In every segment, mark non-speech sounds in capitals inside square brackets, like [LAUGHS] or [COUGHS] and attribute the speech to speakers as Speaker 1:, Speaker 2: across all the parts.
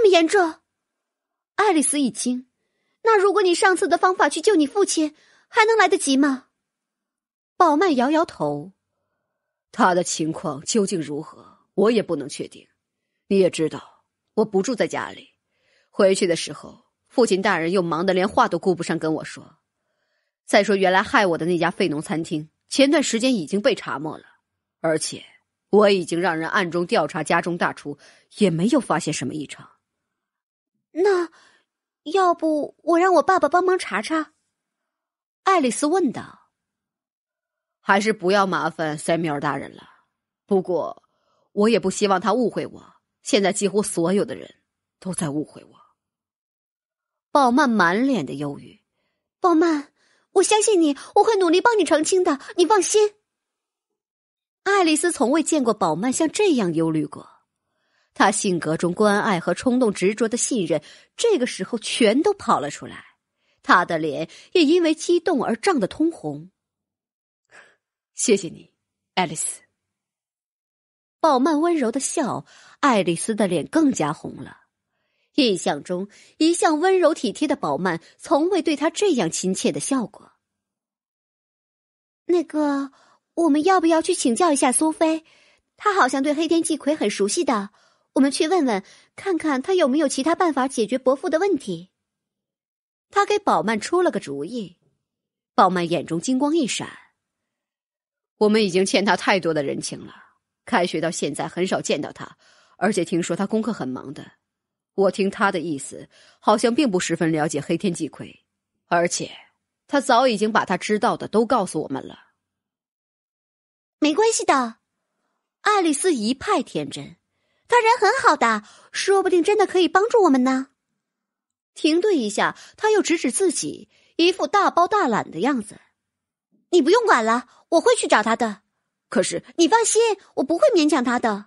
Speaker 1: 这么严重，爱丽丝一惊。那如果你上次的方法去救你父亲，还能来得及吗？宝曼摇摇头。他的情况究竟如何，我也不能确定。你也知道，我不住在家里。回去的时候，父亲大人又忙得连话都顾不上跟我说。再说，原来害我的那家废农餐厅，前段时间已经被查没了。而且，我已经让人暗中调查，家中大厨也没有发现什么异常。那，要不我让我爸爸帮忙查查？爱丽丝问道。还是不要麻烦塞米尔大人了。不过，我也不希望他误会我。现在几乎所有的人都在误会我。宝曼满脸的忧郁。宝曼，我相信你，我会努力帮你澄清的，你放心。爱丽丝从未见过宝曼像这样忧虑过。他性格中关爱和冲动、执着的信任，这个时候全都跑了出来。他的脸也因为激动而涨得通红。谢谢你，爱丽丝。宝曼温柔的笑，爱丽丝的脸更加红了。印象中，一向温柔体贴的宝曼，从未对他这样亲切的笑过。那个，我们要不要去请教一下苏菲？她好像对黑天祭魁很熟悉的。我们去问问看看，他有没有其他办法解决伯父的问题。他给宝曼出了个主意，宝曼眼中金光一闪。我们已经欠他太多的人情了。开学到现在很少见到他，而且听说他功课很忙的。我听他的意思，好像并不十分了解黑天际魁，而且他早已经把他知道的都告诉我们了。没关系的，爱丽丝一派天真。他人很好的，说不定真的可以帮助我们呢。停顿一下，他又指指自己，一副大包大揽的样子。你不用管了，我会去找他的。可是你放心，我不会勉强他的。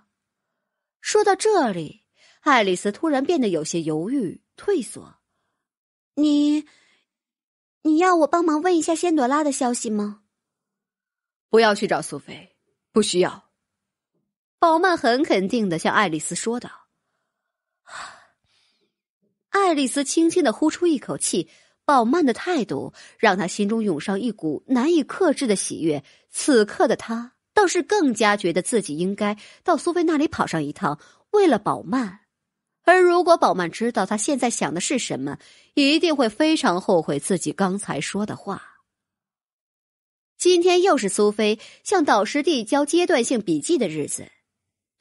Speaker 1: 说到这里，爱丽丝突然变得有些犹豫、退缩。你，你要我帮忙问一下仙朵拉的消息吗？不要去找苏菲，不需要。宝曼很肯定的向爱丽丝说道：“，爱丽丝轻轻的呼出一口气，宝曼的态度让她心中涌上一股难以克制的喜悦。此刻的她倒是更加觉得自己应该到苏菲那里跑上一趟，为了宝曼。而如果宝曼知道她现在想的是什么，一定会非常后悔自己刚才说的话。今天又是苏菲向导师递交阶段性笔记的日子。”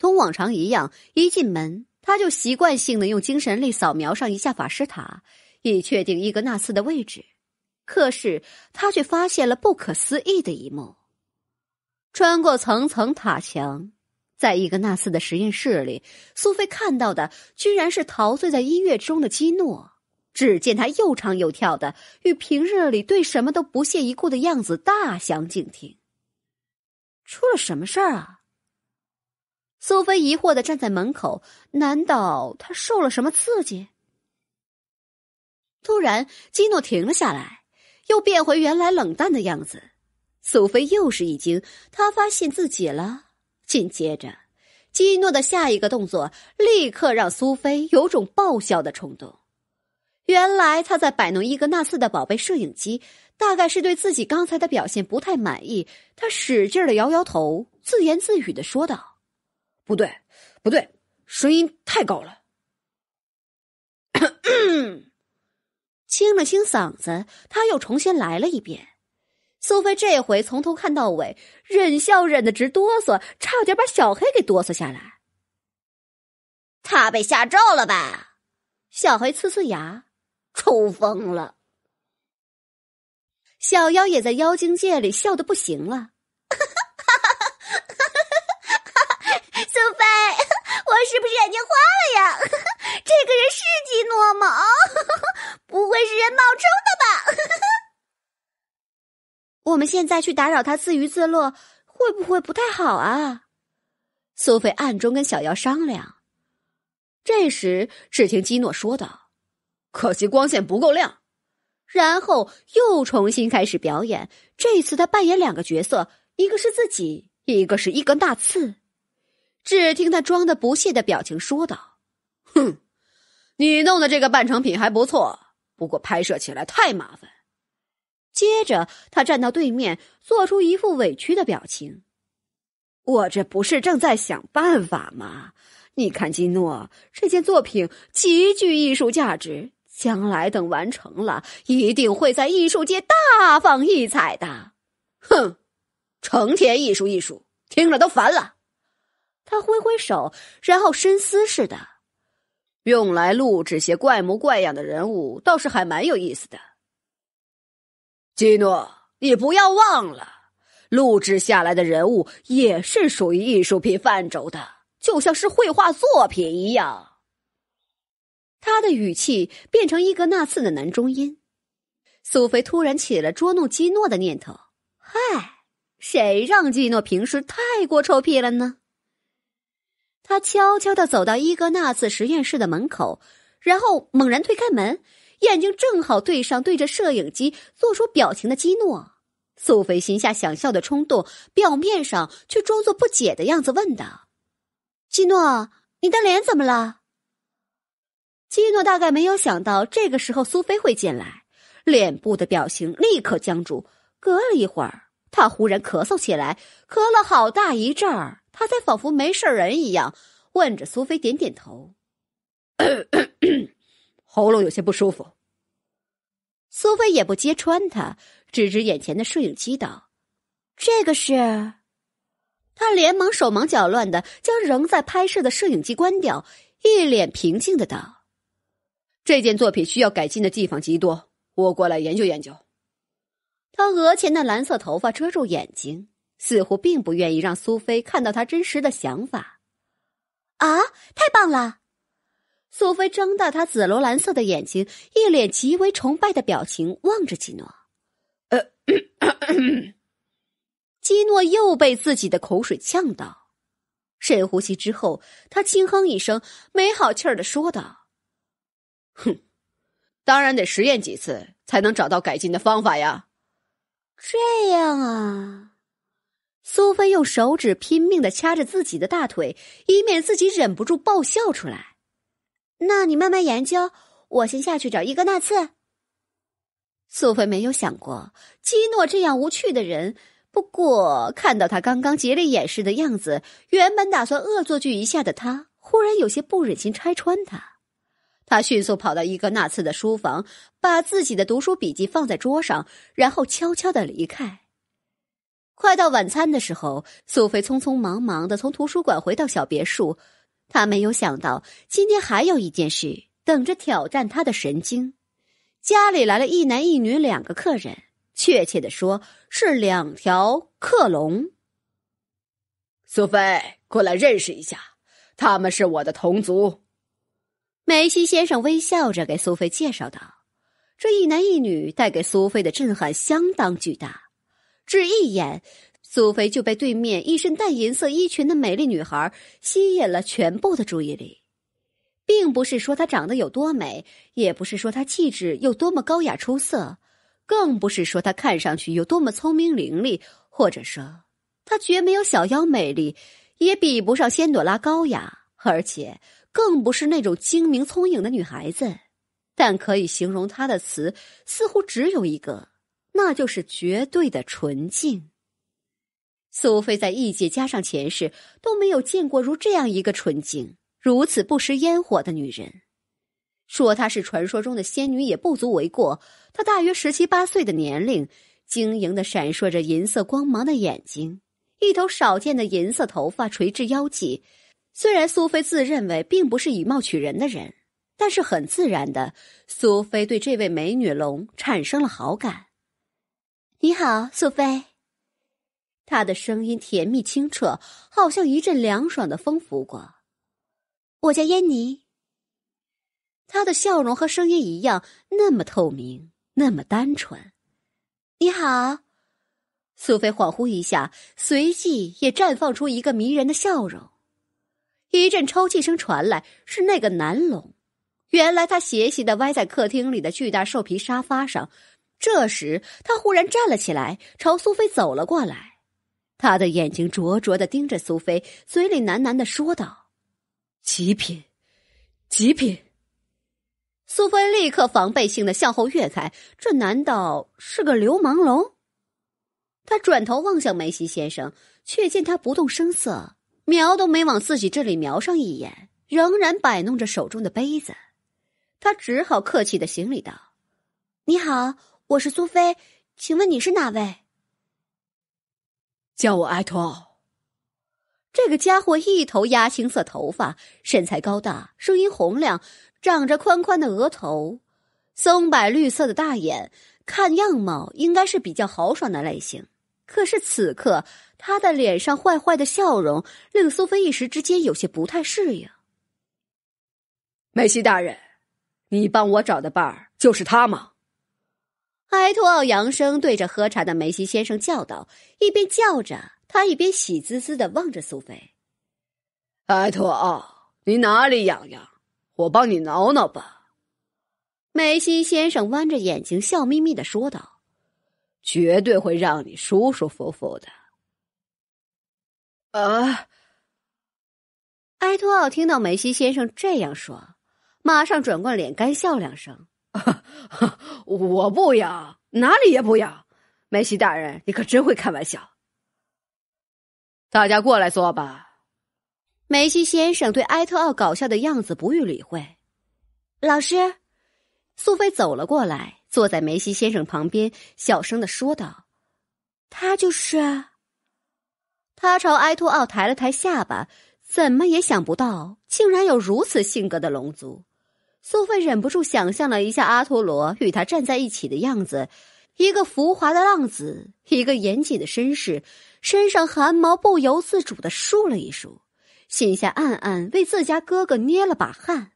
Speaker 1: 同往常一样，一进门他就习惯性的用精神力扫描上一下法师塔，以确定伊格纳斯的位置。可是他却发现了不可思议的一幕：穿过层层塔墙，在伊格纳斯的实验室里，苏菲看到的居然是陶醉在音乐中的基诺。只见他又唱又跳的，与平日里对什么都不屑一顾的样子大相径庭。出了什么事儿啊？苏菲疑惑的站在门口，难道他受了什么刺激？突然，基诺停了下来，又变回原来冷淡的样子。苏菲又是一惊，他发现自己了。紧接着，基诺的下一个动作立刻让苏菲有种爆笑的冲动。原来他在摆弄伊格纳斯的宝贝摄影机，大概是对自己刚才的表现不太满意。他使劲的摇摇头，自言自语的说道。不对，不对，声音太高了。[COUGHS] 清了清嗓子，他又重新来了一遍。苏菲这回从头看到尾，忍笑忍得直哆嗦，差点把小黑给哆嗦下来。他被吓着了吧？小黑呲呲牙，抽风了。小妖也在妖精界里笑得不行了。是不是眼睛花了呀？[LAUGHS] 这个人是基诺吗？[LAUGHS] 不会是人冒充的吧？[LAUGHS] 我们现在去打扰他自娱自乐，会不会不太好啊？苏菲暗中跟小妖商量。这时，只听基诺说道：“可惜光线不够亮。”然后又重新开始表演。这次他扮演两个角色，一个是自己，一个是一根大刺。只听他装的不屑的表情说道：“哼，你弄的这个半成品还不错，不过拍摄起来太麻烦。”接着他站到对面，做出一副委屈的表情：“我这不是正在想办法吗？你看，金诺这件作品极具艺术价值，将来等完成了一定会在艺术界大放异彩的。”哼，成天艺术艺术，听了都烦了。他挥挥手，然后深思似的，用来录制些怪模怪样的人物，倒是还蛮有意思的。基诺，你不要忘了，录制下来的人物也是属于艺术品范畴的，就像是绘画作品一样。他的语气变成伊格纳茨的男中音。苏菲突然起了捉弄基诺的念头。嗨，谁让基诺平时太过臭屁了呢？他悄悄的走到伊格纳斯实验室的门口，然后猛然推开门，眼睛正好对上对着摄影机做出表情的基诺。苏菲心下想笑的冲动，表面上却装作不解的样子问道：“基诺，你的脸怎么了？”基诺大概没有想到这个时候苏菲会进来，脸部的表情立刻僵住，隔了一会儿。他忽然咳嗽起来，咳了好大一阵儿，他才仿佛没事人一样，问着苏菲，点点头：“ [COUGHS] 喉咙有些不舒服。”苏菲也不揭穿他，指指眼前的摄影机道：“这个是。”他连忙手忙脚乱的将仍在拍摄的摄影机关掉，一脸平静的道：“这件作品需要改进的地方极多，我过来研究研究。”他额前的蓝色头发遮住眼睛，似乎并不愿意让苏菲看到他真实的想法。啊！太棒了！苏菲睁大他紫罗兰色的眼睛，一脸极为崇拜的表情望着基诺。呃，基诺又被自己的口水呛到，深呼吸之后，他轻哼一声，没好气儿的说道：“哼，当然得实验几次才能找到改进的方法呀。”这样啊，苏菲用手指拼命的掐着自己的大腿，以免自己忍不住爆笑出来。那你慢慢研究，我先下去找伊格纳茨。苏菲没有想过基诺这样无趣的人，不过看到他刚刚竭力掩饰的样子，原本打算恶作剧一下的他，忽然有些不忍心拆穿他。他迅速跑到伊格纳茨的书房，把自己的读书笔记放在桌上，然后悄悄的离开。快到晚餐的时候，苏菲匆匆忙忙的从图书馆回到小别墅。他没有想到今天还有一件事等着挑战他的神经。家里来了一男一女两个客人，确切的说是两条克隆。苏菲，过来认识一下，他们是我的同族。梅西先生微笑着给苏菲介绍道：“这一男一女带给苏菲的震撼相当巨大。只一眼，苏菲就被对面一身淡银色衣裙的美丽女孩吸引了全部的注意力。并不是说她长得有多美，也不是说她气质有多么高雅出色，更不是说她看上去有多么聪明伶俐。或者说，她绝没有小妖美丽，也比不上仙朵拉高雅，而且……”更不是那种精明聪颖的女孩子，但可以形容她的词似乎只有一个，那就是绝对的纯净。苏菲在异界加上前世都没有见过如这样一个纯净、如此不食烟火的女人，说她是传说中的仙女也不足为过。她大约十七八岁的年龄，晶莹的闪烁着银色光芒的眼睛，一头少见的银色头发垂至腰际。虽然苏菲自认为并不是以貌取人的人，但是很自然的，苏菲对这位美女龙产生了好感。你好，苏菲。她的声音甜蜜清澈，好像一阵凉爽的风拂过。我叫燕妮。她的笑容和声音一样，那么透明，那么单纯。你好，苏菲。恍惚一下，随即也绽放出一个迷人的笑容。一阵抽泣声传来，是那个南龙。原来他斜斜的歪在客厅里的巨大兽皮沙发上。这时，他忽然站了起来，朝苏菲走了过来。他的眼睛灼灼的盯着苏菲，嘴里喃喃的说道：“极品，极品。”苏菲立刻防备性的向后跃开。这难道是个流氓龙？他转头望向梅西先生，却见他不动声色。瞄都没往自己这里瞄上一眼，仍然摆弄着手中的杯子。他只好客气的行礼道：“你好，我是苏菲，请问你是哪位？”叫我艾托。这个家伙一头鸦青色头发，身材高大，声音洪亮，长着宽宽的额头，松柏绿色的大眼，看样貌应该是比较豪爽的类型。可是此刻，他的脸上坏坏的笑容令苏菲一时之间有些不太适应。梅西大人，你帮我找的伴儿就是他吗？埃托奥扬声对着喝茶的梅西先生叫道，一边叫着他一边喜滋滋的望着苏菲。埃托奥，你哪里痒痒？我帮你挠挠吧。梅西先生弯着眼睛笑眯眯的说道。绝对会让你舒舒服服的。啊！埃托奥听到梅西先生这样说，马上转过脸干笑两声：“我不要，哪里也不要。”梅西大人，你可真会开玩笑。大家过来坐吧。梅西先生对埃特奥搞笑的样子不予理会。老师，苏菲走了过来。坐在梅西先生旁边，小声的说道：“他就是。”他朝埃托奥抬了抬下巴，怎么也想不到，竟然有如此性格的龙族。苏菲忍不住想象了一下阿托罗与他站在一起的样子：一个浮华的浪子，一个严谨的绅士，身上汗毛不由自主的竖了一竖，心下暗暗为自家哥哥捏了把汗。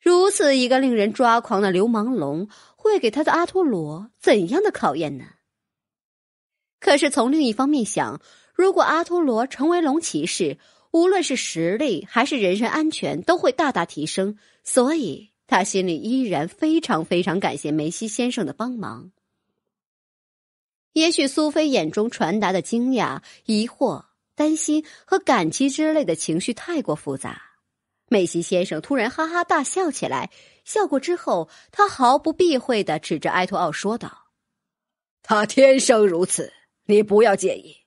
Speaker 1: 如此一个令人抓狂的流氓龙，会给他的阿托罗怎样的考验呢？可是从另一方面想，如果阿托罗成为龙骑士，无论是实力还是人身安全都会大大提升。所以他心里依然非常非常感谢梅西先生的帮忙。也许苏菲眼中传达的惊讶、疑惑、担心和感激之类的情绪太过复杂。梅西先生突然哈哈大笑起来，笑过之后，他毫不避讳的指着埃托奥说道：“他天生如此，你不要介意。”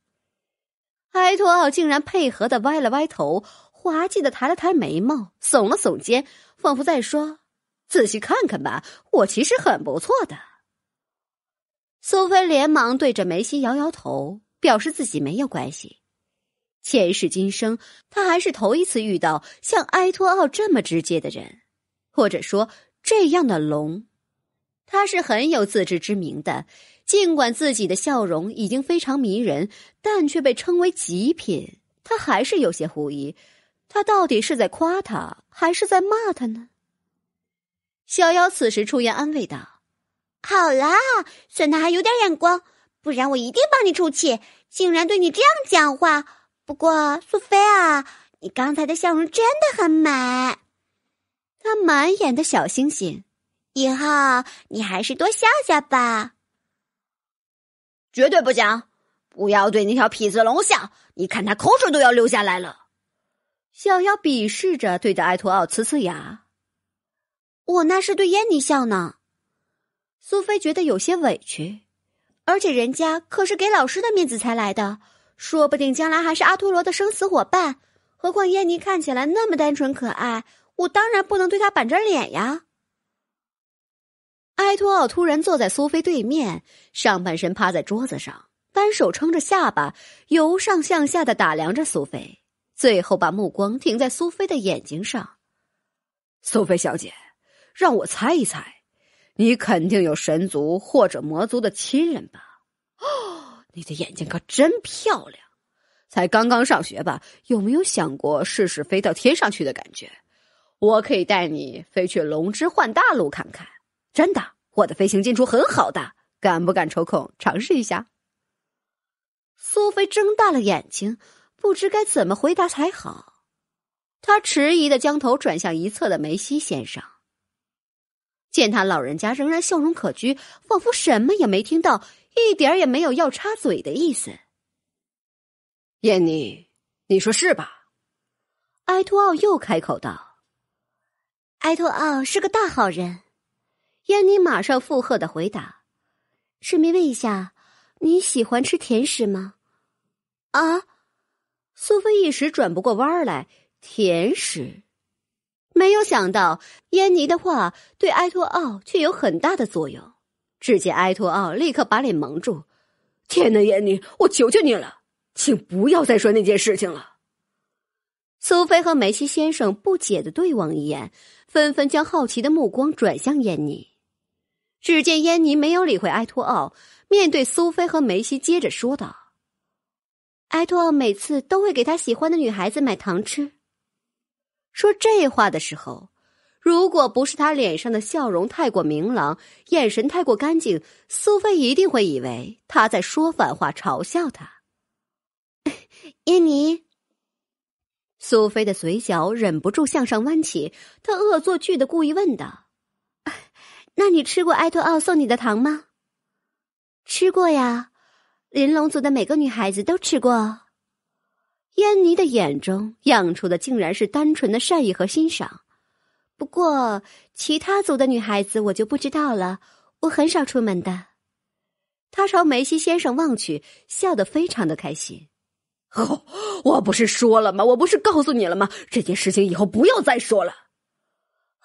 Speaker 1: 埃托奥竟然配合的歪了歪头，滑稽的抬了抬眉毛，耸了耸肩，仿佛在说：“仔细看看吧，我其实很不错的。”苏菲连忙对着梅西摇摇头，表示自己没有关系。前世今生，他还是头一次遇到像埃托奥这么直接的人，或者说这样的龙。他是很有自知之明的，尽管自己的笑容已经非常迷人，但却被称为极品，他还是有些狐疑：他到底是在夸他，还是在骂他呢？小妖此时出言安慰道：“好啦，算他还有点眼光，不然我一定帮你出气！竟然对你这样讲话。”不过，苏菲啊，你刚才的笑容真的很美。他满眼的小星星，以后你还是多笑笑吧。绝对不讲！不要对那条痞子龙笑，你看他口水都要流下来了。小妖鄙视着对着埃托奥呲呲牙。我那是对燕妮笑呢。苏菲觉得有些委屈，而且人家可是给老师的面子才来的。说不定将来还是阿托罗的生死伙伴。何况燕妮看起来那么单纯可爱，我当然不能对她板着脸呀。埃托奥突然坐在苏菲对面，上半身趴在桌子上，单手撑着下巴，由上向下的打量着苏菲，最后把目光停在苏菲的眼睛上。苏菲小姐，让我猜一猜，你肯定有神族或者魔族的亲人吧？你的眼睛可真漂亮，才刚刚上学吧？有没有想过试试飞到天上去的感觉？我可以带你飞去龙之幻大陆看看，真的，我的飞行进出很好的，敢不敢抽空尝试一下？苏菲睁大了眼睛，不知该怎么回答才好。他迟疑的将头转向一侧的梅西先生，见他老人家仍然笑容可掬，仿佛什么也没听到。一点也没有要插嘴的意思。燕妮，你说是吧？埃托奥又开口道：“埃托奥是个大好人。”燕妮马上附和的回答：“顺便问一下，你喜欢吃甜食吗？”啊，苏菲一时转不过弯来。甜食，没有想到燕妮的话对埃托奥却有很大的作用。只见埃托奥立刻把脸蒙住。“天呐，燕妮，我求求你了，请不要再说那件事情了。”苏菲和梅西先生不解的对望一眼，纷纷将好奇的目光转向燕妮。只见燕妮没有理会埃托奥，面对苏菲和梅西，接着说道：“埃托奥每次都会给他喜欢的女孩子买糖吃。”说这话的时候。如果不是他脸上的笑容太过明朗，眼神太过干净，苏菲一定会以为他在说反话，嘲笑他。[LAUGHS] 燕妮，苏菲的嘴角忍不住向上弯起，她恶作剧的故意问道：“ [LAUGHS] 那你吃过埃托奥送你的糖吗？”“吃过呀，玲珑族的每个女孩子都吃过。”燕妮的眼中漾出的竟然是单纯的善意和欣赏。不过，其他族的女孩子我就不知道了。我很少出门的。他朝梅西先生望去，笑得非常的开心。哦，我不是说了吗？我不是告诉你了吗？这件事情以后不要再说了。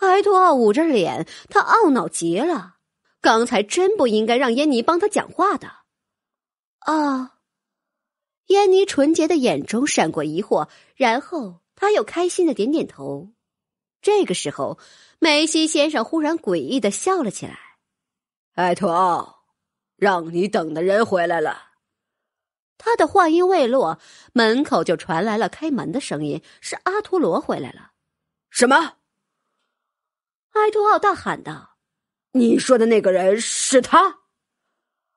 Speaker 1: 埃托奥捂着脸，他懊恼极了。刚才真不应该让燕妮帮他讲话的。哦，燕妮纯洁的眼中闪过疑惑，然后他又开心的点点头。这个时候，梅西先生忽然诡异的笑了起来。艾托，奥，让你等的人回来了。他的话音未落，门口就传来了开门的声音，是阿图罗回来了。什么？埃托奥大喊道：“你说的那个人是他？”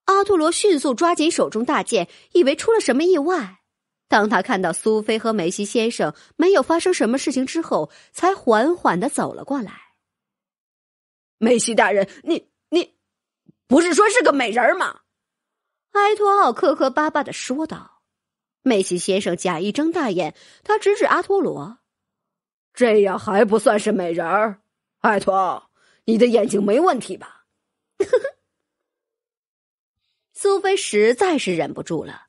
Speaker 1: 阿图罗迅速抓紧手中大剑，以为出了什么意外。当他看到苏菲和梅西先生没有发生什么事情之后，才缓缓的走了过来。梅西大人，你你，不是说是个美人儿吗？埃托奥磕磕巴巴的说道。梅西先生假意睁大眼，他指指阿托罗：“这样还不算是美人儿，埃托，你的眼睛没问题吧？” [LAUGHS] 苏菲实在是忍不住了。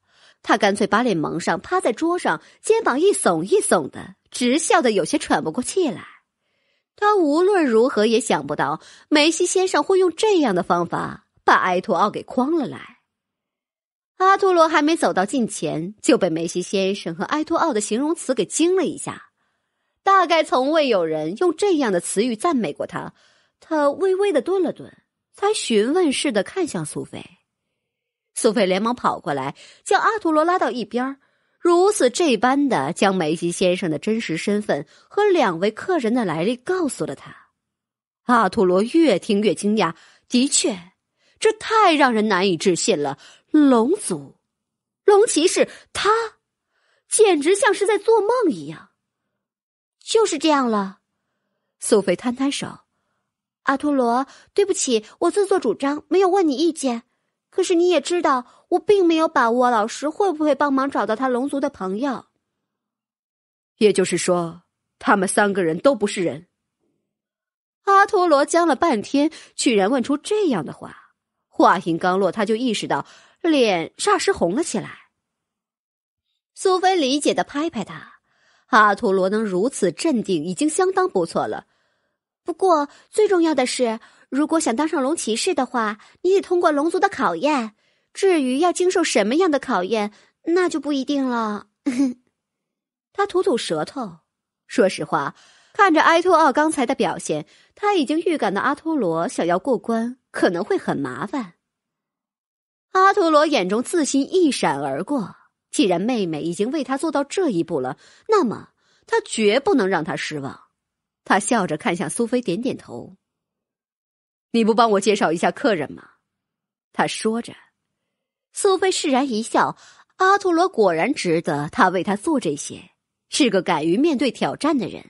Speaker 1: 他干脆把脸蒙上，趴在桌上，肩膀一耸一耸的，直笑得有些喘不过气来。他无论如何也想不到梅西先生会用这样的方法把埃托奥给诓了来。阿图罗还没走到近前，就被梅西先生和埃托奥的形容词给惊了一下。大概从未有人用这样的词语赞美过他，他微微的顿了顿，才询问似的看向苏菲。苏菲连忙跑过来，将阿图罗拉到一边如此这般的将梅西先生的真实身份和两位客人的来历告诉了他。阿图罗越听越惊讶，的确，这太让人难以置信了。龙族，龙骑士，他，简直像是在做梦一样。就是这样了，苏菲摊摊手，阿图罗，对不起，我自作主张，没有问你意见。可是你也知道，我并没有把握，老师会不会帮忙找到他龙族的朋友。也就是说，他们三个人都不是人。阿托罗僵了半天，居然问出这样的话。话音刚落，他就意识到，脸霎时红了起来。苏菲理解的拍拍他，阿托罗能如此镇定，已经相当不错了。不过最重要的是。如果想当上龙骑士的话，你得通过龙族的考验。至于要经受什么样的考验，那就不一定了。[LAUGHS] 他吐吐舌头，说实话，看着埃托奥刚才的表现，他已经预感到阿托罗想要过关可能会很麻烦。阿托罗眼中自信一闪而过，既然妹妹已经为他做到这一步了，那么他绝不能让他失望。他笑着看向苏菲，点点头。你不帮我介绍一下客人吗？他说着，苏菲释然一笑。阿图罗果然值得他为他做这些，是个敢于面对挑战的人。